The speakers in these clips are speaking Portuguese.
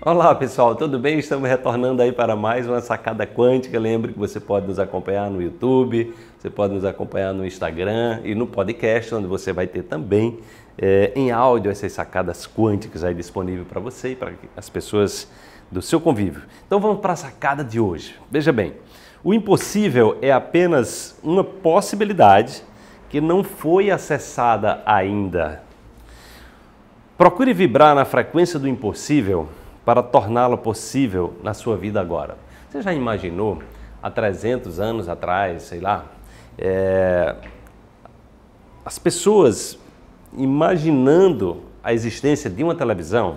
Olá pessoal, tudo bem? Estamos retornando aí para mais uma sacada quântica. Lembre que você pode nos acompanhar no YouTube, você pode nos acompanhar no Instagram e no podcast, onde você vai ter também é, em áudio essas sacadas quânticas aí disponível para você e para as pessoas do seu convívio. Então vamos para a sacada de hoje. Veja bem, o impossível é apenas uma possibilidade que não foi acessada ainda. Procure vibrar na frequência do impossível para torná-lo possível na sua vida agora. Você já imaginou, há 300 anos atrás, sei lá, é, as pessoas imaginando a existência de uma televisão,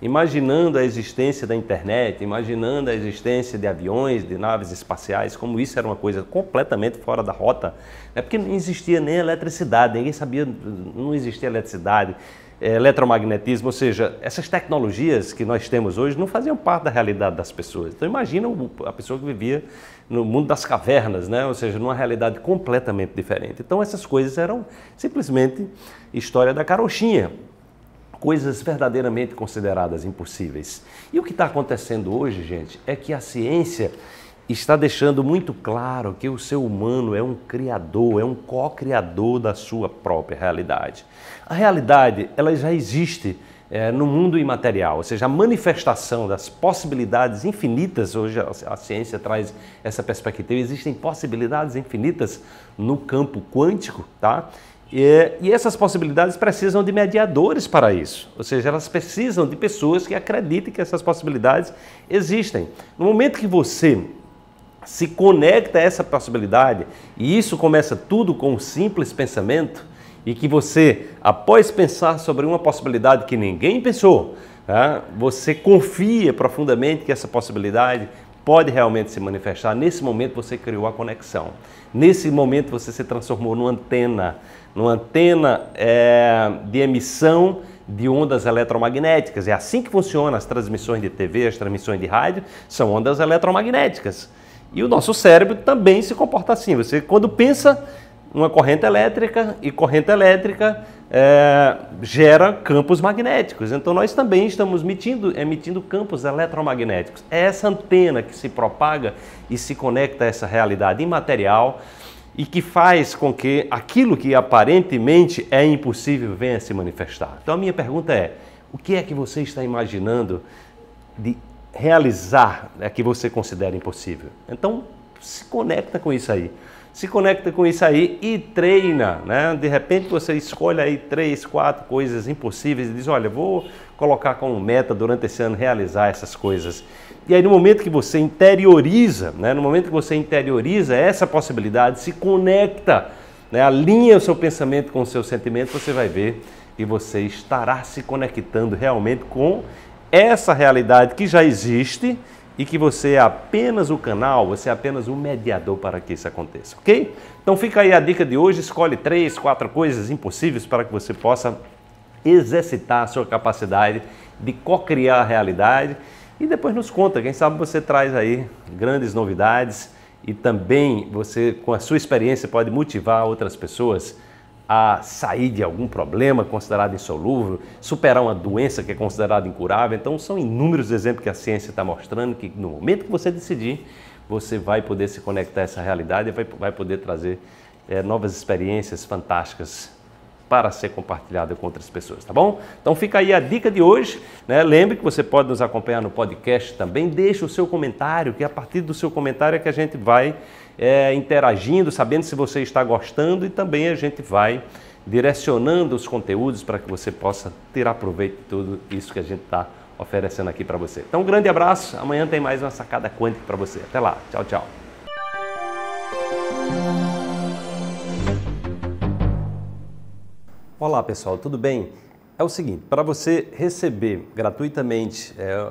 imaginando a existência da internet, imaginando a existência de aviões, de naves espaciais, como isso era uma coisa completamente fora da rota, né? porque não existia nem eletricidade, ninguém sabia, não existia eletricidade, é, eletromagnetismo, ou seja, essas tecnologias que nós temos hoje não faziam parte da realidade das pessoas. Então imagina a pessoa que vivia no mundo das cavernas, né? ou seja, numa realidade completamente diferente. Então essas coisas eram simplesmente história da carochinha, coisas verdadeiramente consideradas impossíveis. E o que está acontecendo hoje, gente, é que a ciência está deixando muito claro que o ser humano é um criador, é um co-criador da sua própria realidade. A realidade, ela já existe é, no mundo imaterial, ou seja, a manifestação das possibilidades infinitas, hoje a, a ciência traz essa perspectiva, existem possibilidades infinitas no campo quântico, tá? E, e essas possibilidades precisam de mediadores para isso, ou seja, elas precisam de pessoas que acreditem que essas possibilidades existem. No momento que você se conecta a essa possibilidade, e isso começa tudo com um simples pensamento, e que você, após pensar sobre uma possibilidade que ninguém pensou, tá, você confia profundamente que essa possibilidade pode realmente se manifestar. Nesse momento você criou a conexão. Nesse momento você se transformou numa antena, numa antena é, de emissão de ondas eletromagnéticas. É assim que funciona as transmissões de TV, as transmissões de rádio, são ondas eletromagnéticas. E o nosso cérebro também se comporta assim. Você, quando pensa uma corrente elétrica, e corrente elétrica é, gera campos magnéticos. Então, nós também estamos emitindo, emitindo campos eletromagnéticos. É essa antena que se propaga e se conecta a essa realidade imaterial e que faz com que aquilo que aparentemente é impossível venha a se manifestar. Então, a minha pergunta é: o que é que você está imaginando de realizar é que você considera impossível. Então, se conecta com isso aí. Se conecta com isso aí e treina, né? De repente você escolhe aí três, quatro coisas impossíveis e diz, olha, vou colocar como meta durante esse ano realizar essas coisas. E aí no momento que você interioriza, né? No momento que você interioriza essa possibilidade, se conecta, né? Alinha o seu pensamento com o seu sentimento, você vai ver que você estará se conectando realmente com essa realidade que já existe e que você é apenas o canal, você é apenas o mediador para que isso aconteça, ok? Então fica aí a dica de hoje, escolhe três, quatro coisas impossíveis para que você possa exercitar a sua capacidade de co-criar a realidade e depois nos conta, quem sabe você traz aí grandes novidades e também você, com a sua experiência, pode motivar outras pessoas a sair de algum problema considerado insolúvel, superar uma doença que é considerada incurável. Então, são inúmeros exemplos que a ciência está mostrando que no momento que você decidir, você vai poder se conectar a essa realidade e vai, vai poder trazer é, novas experiências fantásticas para ser compartilhada com outras pessoas, tá bom? Então fica aí a dica de hoje, né? Lembre que você pode nos acompanhar no podcast também, deixe o seu comentário, que é a partir do seu comentário é que a gente vai é, interagindo, sabendo se você está gostando e também a gente vai direcionando os conteúdos para que você possa tirar proveito de tudo isso que a gente está oferecendo aqui para você. Então, um grande abraço. Amanhã tem mais uma sacada quântica para você. Até lá. Tchau, tchau. Olá pessoal, tudo bem? É o seguinte, para você receber gratuitamente é,